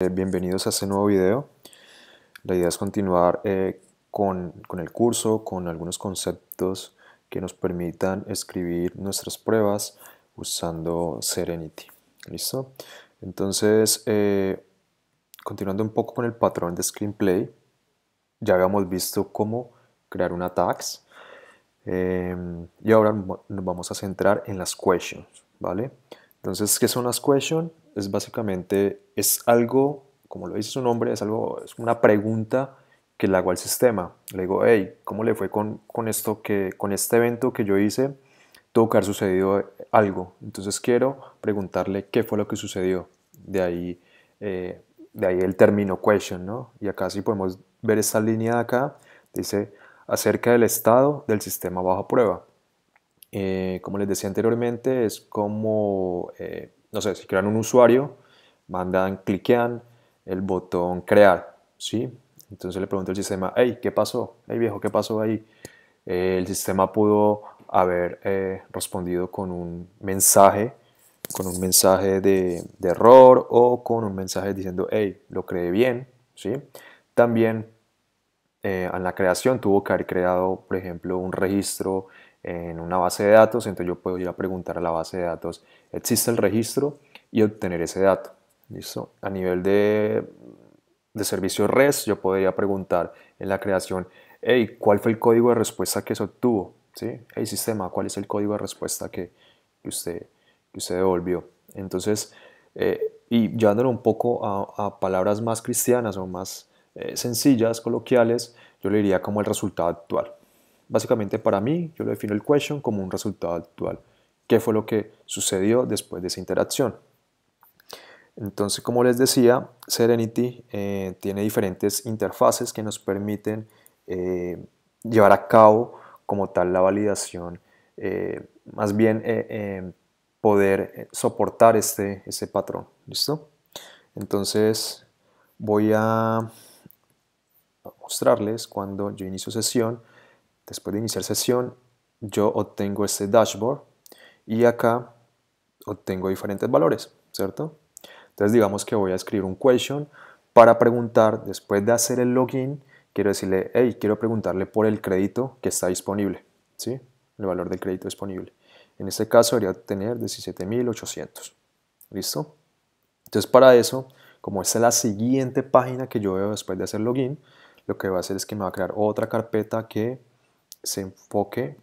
Eh, bienvenidos a este nuevo video. La idea es continuar eh, con, el curso, con algunos conceptos que nos permitan escribir nuestras pruebas usando Serenity. ¿Listo? Entonces, eh, continuando un poco con el patrón de screenplay, ya habíamos visto cómo crear una tax em, y ahora nos vamos a centrar en las questions, ¿vale? Entonces, ¿qué son las questions? es básicamente, es algo, como lo dice su nombre, es algo, es una pregunta que le hago al sistema. Le digo, hey, ¿cómo le fue con, esto que, con este evento que yo hice? Tuvo que haber sucedido algo. Entonces quiero preguntarle qué fue lo que sucedió. De ahí, eh, de ahí el término question, ¿no? Y acá sí podemos ver esta línea de acá. Dice, acerca del estado del sistema bajo prueba. Eh, como les decía anteriormente, es como eh, no sé, si crean un usuario, mandan, cliquean el botón crear, ¿sí? Entonces le pregunto al sistema, hey, ¿qué pasó? Hey viejo, ¿qué pasó ahí? Eh, el sistema pudo haber eh, respondido con un mensaje, con un mensaje de, error o con un mensaje diciendo, hey, lo creé bien, ¿sí? También eh, en la creación tuvo que haber creado, por ejemplo, un registro en una base de datos, entonces yo puedo ir a preguntar a la base de datos, ¿existe el registro? y obtener ese dato. ¿Listo? A nivel de, de servicio REST, yo podría preguntar en la creación, ¿cuál fue el código de respuesta que se obtuvo? ¿Sí? Hey, sistema, ¿cuál es el código de respuesta que, usted, usted devolvió? Entonces, eh, y llevándolo un poco a, palabras más cristianas o más eh, sencillas, coloquiales, yo le diría como el resultado actual. Básicamente para mí, yo lo defino el question como un resultado actual. ¿Qué fue lo que sucedió después de esa interacción? Entonces, como les decía, Serenity eh, tiene diferentes interfaces que nos permiten eh, llevar a cabo como tal la validación, eh, más bien poder soportar este, este patrón. ¿Listo? Entonces, voy a mostrarles cuando yo inicio sesión. Después de iniciar sesión, yo obtengo este dashboard y acá obtengo diferentes valores, ¿cierto? Entonces digamos que voy a escribir un question para preguntar, después de hacer el login, quiero decirle, hey, quiero preguntarle por el crédito que está disponible, ¿sí? El valor del crédito disponible. En este caso debería obtener 17.800, ¿listo? Entonces para eso, como esta es la siguiente página que yo veo después de hacer login, lo que va a hacer es que me va a crear otra carpeta que se enfoque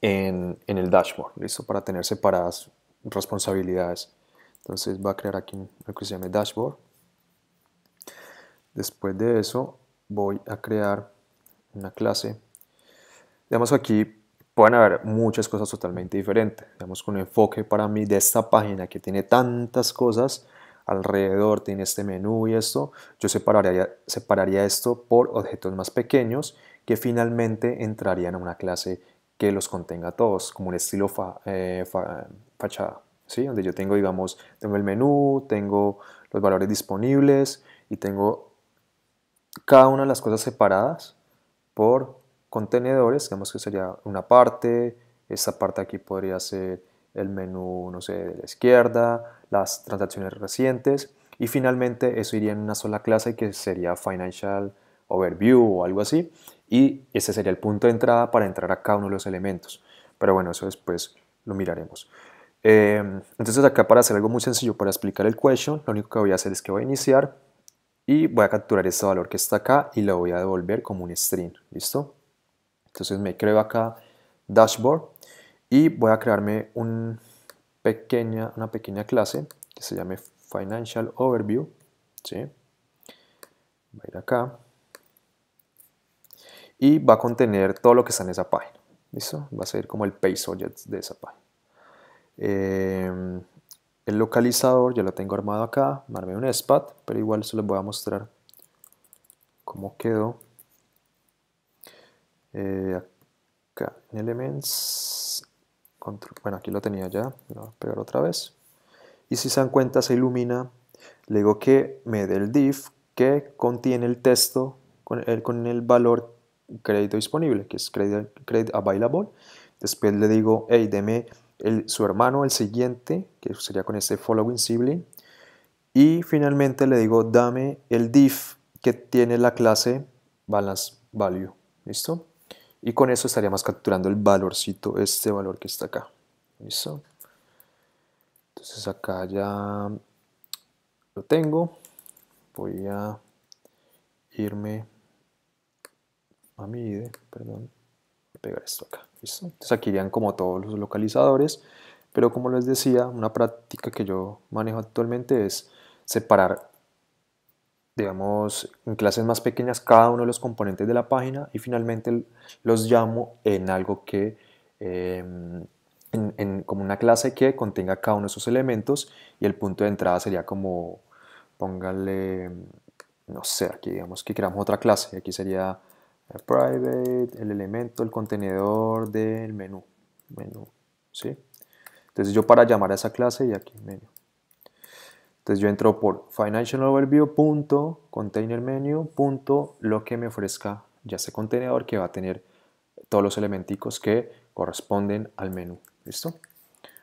en, el dashboard, ¿listo? Para tener separadas responsabilidades. Entonces va a crear aquí lo que se llama dashboard. Después de eso voy a crear una clase. Digamos aquí pueden haber muchas cosas totalmente diferentes. Digamos con un enfoque para mí de esta página que tiene tantas cosas alrededor, tiene este menú y esto. Yo separaría, separaría esto por objetos más pequeños que finalmente entrarían a una clase que los contenga todos, como un estilo eh, fachada, ¿sí? donde yo tengo, digamos, tengo el menú, tengo los valores disponibles y tengo cada una de las cosas separadas por contenedores, digamos que sería una parte, esa parte aquí podría ser el menú, no sé, de la izquierda, las transacciones recientes y finalmente eso iría en una sola clase que sería Financial overview o algo así. Y ese sería el punto de entrada para entrar a cada uno de los elementos. Pero bueno, eso después lo miraremos. Em, entonces acá para hacer algo muy sencillo para explicar el question, lo único que voy a hacer es que voy a iniciar y voy a capturar este valor que está acá y lo voy a devolver como un string, ¿listo? Entonces me creo acá dashboard y voy a crearme un pequeña, una pequeña clase que se llame financial overview, ¿sí? Voy a ir acá y va a contener todo lo que está en esa página. ¿Listo? Va a ser como el page object de esa página. Eh, el localizador ya lo tengo armado acá, marme un SPAT, pero igual eso les voy a mostrar cómo quedó. Eh, acá en Elements, bueno aquí lo tenía ya, lo voy a pegar otra vez. Y si se dan cuenta se ilumina, le digo que me dé el div que contiene el texto con el, con el valor crédito disponible, que es credit, available. Después le digo, hey, deme el, su hermano, el siguiente, que sería con este following sibling. Y finalmente le digo, dame el div que tiene la clase balance value. ¿Listo? Y con eso estaríamos capturando el valorcito, este valor que está acá. ¿Listo? Entonces acá ya lo tengo. Voy a irme a mi eh, perdón, pegar esto acá, ¿listo? Entonces aquí irían como todos los localizadores, pero como les decía, una práctica que yo manejo actualmente es separar, digamos, en clases más pequeñas cada uno de los componentes de la página y finalmente los llamo en algo que... Em, en, como una clase que contenga cada uno de esos elementos y el punto de entrada sería como, póngale, no sé, aquí digamos que creamos otra clase, aquí sería private, el elemento, el contenedor del menú, ¿sí? Entonces yo para llamar a esa clase y aquí menú. Entonces yo entro por financial overview punto container punto lo que me ofrezca ya ese contenedor que va a tener todos los elementicos que corresponden al menú, ¿listo?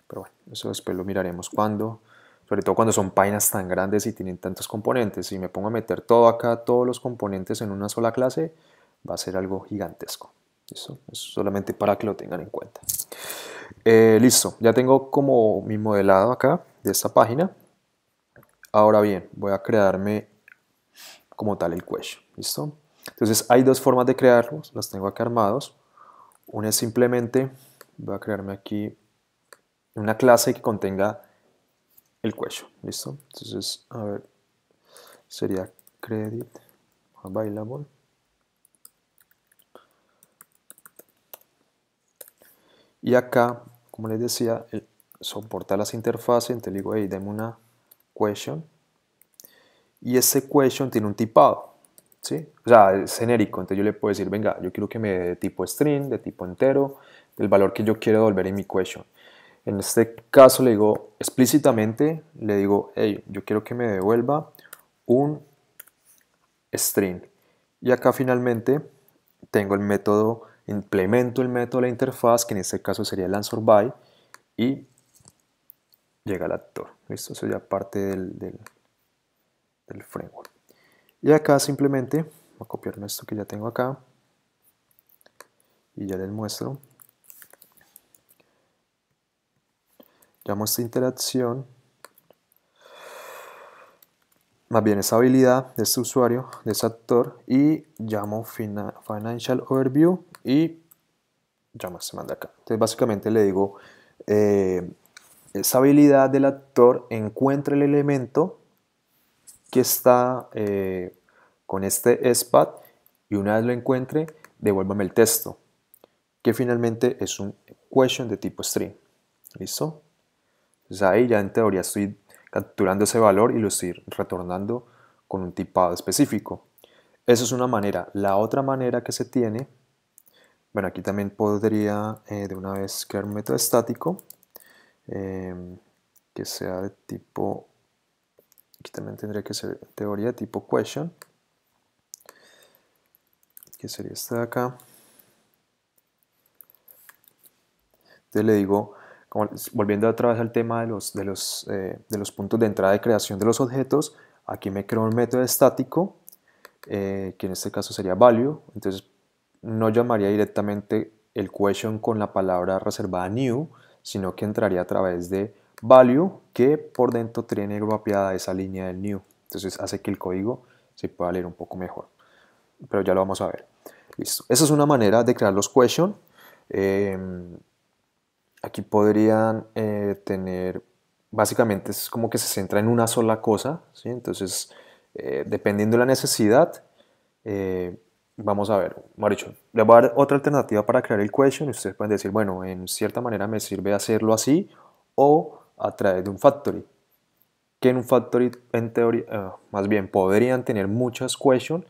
Pero bueno, eso después lo miraremos cuando sobre todo cuando son páginas tan grandes y tienen tantos componentes. Si me pongo a meter todo acá, todos los componentes en una sola clase, va a ser algo gigantesco. Eso Es solamente para que lo tengan en cuenta. Eh, listo, ya tengo como mi modelado acá de esta página. Ahora bien, voy a crearme como tal el cuello. ¿Listo? Entonces hay dos formas de crearlos, las tengo acá armados. Una es simplemente, voy a crearme aquí una clase que contenga el cuello. ¿Listo? Entonces, a ver, sería credit available Y acá, como les decía, soportar las interfaces, entonces le digo, hey, dame una question. Y ese question tiene un tipado, ¿sí? O sea, es genérico, entonces yo le puedo decir, venga, yo quiero que me dé tipo string, de tipo entero, el valor que yo quiero devolver en mi question. En este caso le digo explícitamente, le digo, hey, yo quiero que me devuelva un string. Y acá finalmente tengo el método implemento el método de la interfaz, que en este caso sería el answer by, y llega al actor. esto sería parte del, framework. Y acá simplemente, voy a copiar esto que ya tengo acá, y ya les muestro. Llamo esta interacción, más bien esa habilidad de este usuario, de ese actor, y llamo Financial Overview y ya se manda acá. Entonces básicamente le digo, eh, esa habilidad del actor encuentra el elemento que está eh, con este SPAT y una vez lo encuentre, devuélvame el texto, que finalmente es un question de tipo string. ¿Listo? Entonces ahí ya en teoría estoy capturando ese valor y lo estoy retornando con un tipado específico. Eso es una manera. La otra manera que se tiene bueno, aquí también podría eh, de una vez crear un método estático em, que sea de tipo, aquí también tendría que ser teoría de tipo question, que sería este de acá. Entonces le digo, volviendo otra vez al tema de los, eh, de, los, puntos de entrada de creación de los objetos, aquí me creo un método estático, eh, que en este caso sería value, entonces no llamaría directamente el question con la palabra reservada new, sino que entraría a través de value que por dentro tiene mapeada esa línea del new. Entonces hace que el código se pueda leer un poco mejor. Pero ya lo vamos a ver. Listo. Esa es una manera de crear los question. Em, aquí podrían eh, tener, básicamente es como que se centra en una sola cosa. ¿sí? Entonces, eh, dependiendo de la necesidad, eh, Vamos a ver, Marichón. Le voy a dar otra alternativa para crear el question y ustedes pueden decir, bueno, en cierta manera me sirve hacerlo así o a través de un factory. Que en un factory, en teoría, eh, más bien, podrían tener muchas questions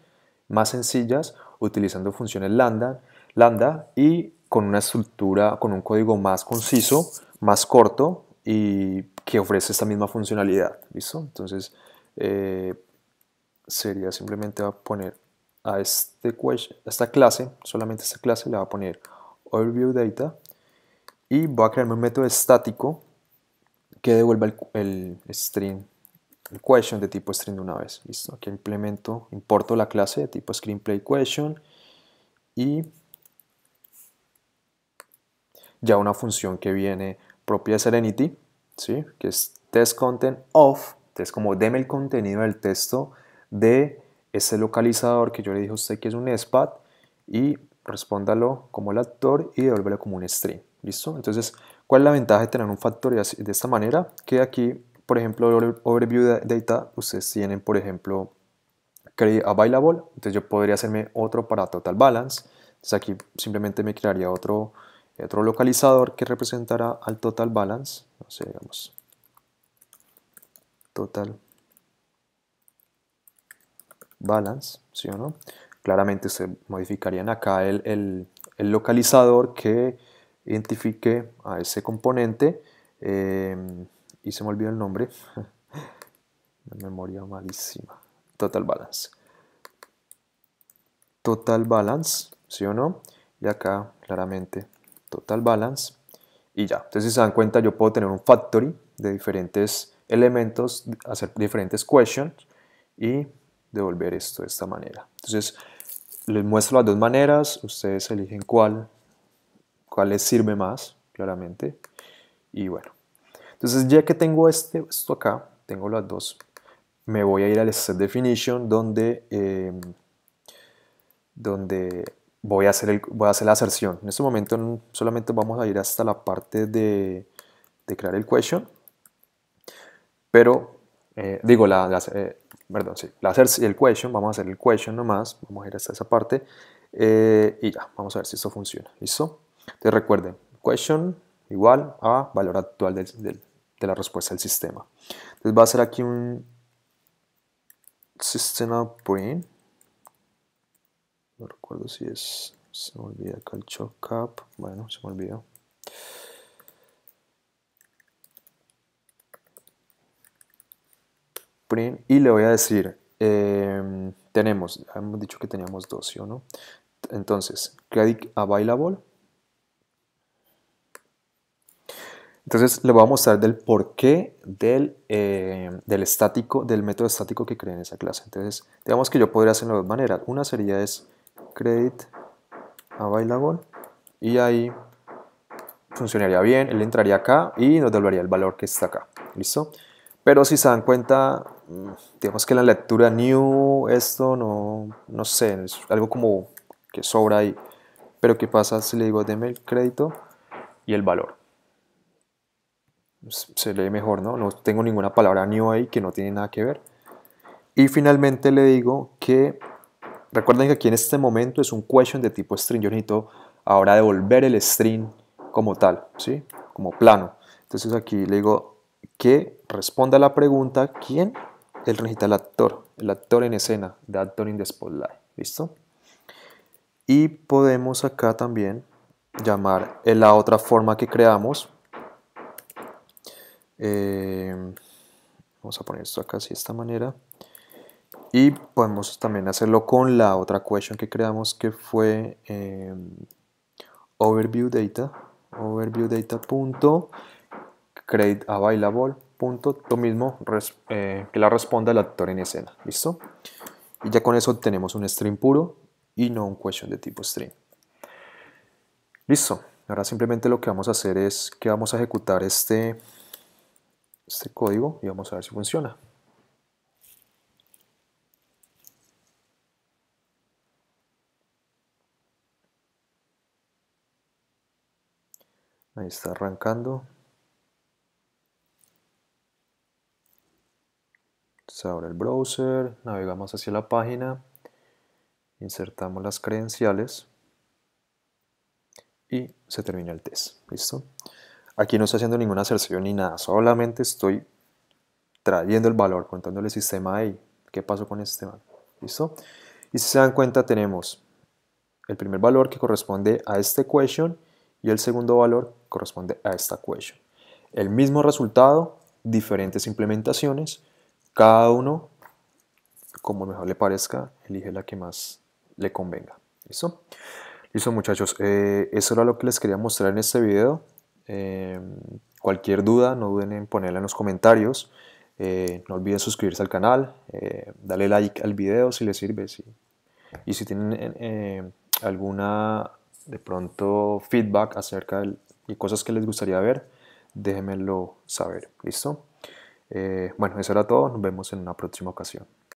más sencillas utilizando funciones lambda, lambda y con una estructura, con un código más conciso, más corto y que ofrece esta misma funcionalidad. ¿Listo? Entonces, eh, sería simplemente poner este a, esta clase, solamente esta clase, le voy a poner OverviewData y voy a crearme un método estático que devuelva el, string, el question de tipo string de una vez. Listo, aquí implemento, importo la clase de tipo screenplay question y ya una función que viene propia de Serenity, ¿sí? que es test content of, es como deme el contenido del texto de ese localizador que yo le dije a usted que es un SPAT y respóndalo como el actor y devuélvelo como un string. ¿Listo? Entonces, ¿cuál es la ventaja de tener un factor de esta manera? Que aquí, por ejemplo, overview data, ustedes tienen, por ejemplo, create available, entonces yo podría hacerme otro para total balance. Entonces aquí simplemente me crearía otro, otro localizador que representará al total balance. No sé, digamos, total balance balance, ¿sí o no? Claramente se modificarían acá el, localizador que identifique a ese componente em, y se me olvidó el nombre. memoria malísima. Total balance. Total balance, ¿sí o no? Y acá claramente total balance y ya. Entonces si se dan cuenta yo puedo tener un factory de diferentes elementos, hacer diferentes questions y devolver esto de esta manera. Entonces, les muestro las dos maneras, ustedes eligen cuál, cuál les sirve más, claramente. Y bueno, entonces ya que tengo este, esto acá, tengo las dos, me voy a ir al Set Definition donde, em, donde voy, a hacer voy a hacer la aserción. En este momento solamente vamos a ir hasta la parte de, crear el question, pero eh, digo, la, eh, perdón, sí, el question, vamos a hacer el question nomás, vamos a ir hasta esa parte eh, y ya, vamos a ver si esto funciona, ¿listo? Entonces recuerden, question igual a valor actual de la respuesta del sistema. Entonces va a ser aquí un sistema print, no recuerdo si es, se me olvida acá el up. bueno, se me olvidó. y le voy a decir, em, tenemos, hemos dicho que teníamos dos, ¿sí o no? Entonces, credit available. Entonces, le voy a mostrar del porqué del, em, del estático, del método estático que creé en esa clase. Entonces, digamos que yo podría hacerlo de dos maneras. Una sería es credit available y ahí funcionaría bien, él entraría acá y nos devolvería el valor que está acá, ¿listo? Pero si se dan cuenta, digamos que la lectura new esto no, no sé, es algo como que sobra ahí. Pero ¿qué pasa si le digo deme el crédito y el valor? Se lee mejor, ¿no? No tengo ninguna palabra new ahí que no tiene nada que ver. Y finalmente le digo que, recuerden que aquí en este momento es un question de tipo string, yo necesito ahora devolver el string como tal, ¿sí? Como plano. Entonces aquí le digo que responda la pregunta, ¿quién? el el actor, el actor en escena, de actor in the spotlight, Y podemos acá también llamar en eh, la otra forma que creamos. Eh, vamos a poner esto acá así de esta manera. Y podemos también hacerlo con la otra cuestión que creamos que fue em, overview data. Overview data punto create available punto, lo mismo eh, que la responda el actor en escena, ¿listo? Y ya con eso tenemos un string puro y no un question de tipo string. Listo, ahora simplemente lo que vamos a hacer es que vamos a ejecutar este, este código y vamos a ver si funciona. Ahí está arrancando. se abre el browser, navegamos hacia la página, insertamos las credenciales y se termina el test. ¿Listo? Aquí no estoy haciendo ninguna aserción ni nada, solamente estoy trayendo el valor, contándole el sistema ahí. ¿Qué pasó con este sistema? ¿Listo? Y si se dan cuenta tenemos el primer valor que corresponde a este question y el segundo valor corresponde a esta question. El mismo resultado, diferentes implementaciones, cada uno, como mejor le parezca, elige la que más le convenga. ¿Listo? Listo muchachos, eh, eso era lo que les quería mostrar en este video. Em, cualquier duda, no duden en ponerla en los comentarios. Eh, no olviden suscribirse al canal, eh, darle like al video si les sirve. Si, y si tienen alguna, de pronto, feedback acerca de cosas que les gustaría ver, déjenmelo saber. ¿Listo? Eh, bueno, eso era todo. Nos vemos en una próxima ocasión.